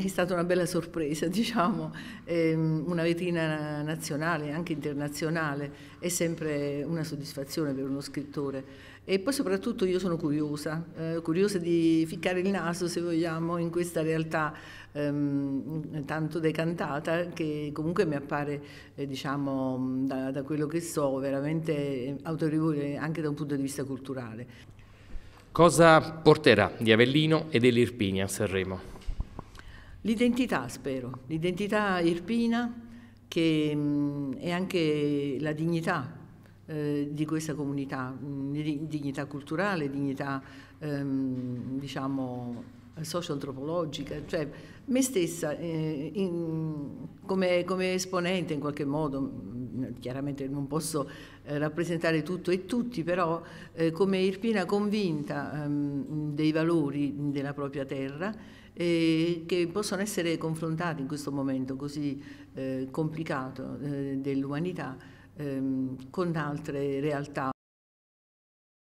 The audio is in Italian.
È stata una bella sorpresa, diciamo, ehm, una vetrina nazionale, anche internazionale, è sempre una soddisfazione per uno scrittore. E poi soprattutto io sono curiosa, eh, curiosa di ficcare il naso, se vogliamo, in questa realtà ehm, tanto decantata che comunque mi appare, eh, diciamo, da, da quello che so, veramente eh, autorevole anche da un punto di vista culturale. Cosa porterà di Avellino e dell'Irpini a Sanremo? L'identità, spero, l'identità irpina che mh, mm, è anche la dignità eh, di questa comunità, mh, mm, dignità culturale, dignità ehm, diciamo socio-antropologica, cioè me stessa eh, in, come, come esponente in qualche modo, chiaramente non posso eh, rappresentare tutto e tutti, però eh, come Irpina convinta ehm, dei valori della propria terra eh, che possono essere confrontati in questo momento così eh, complicato eh, dell'umanità ehm, con altre realtà.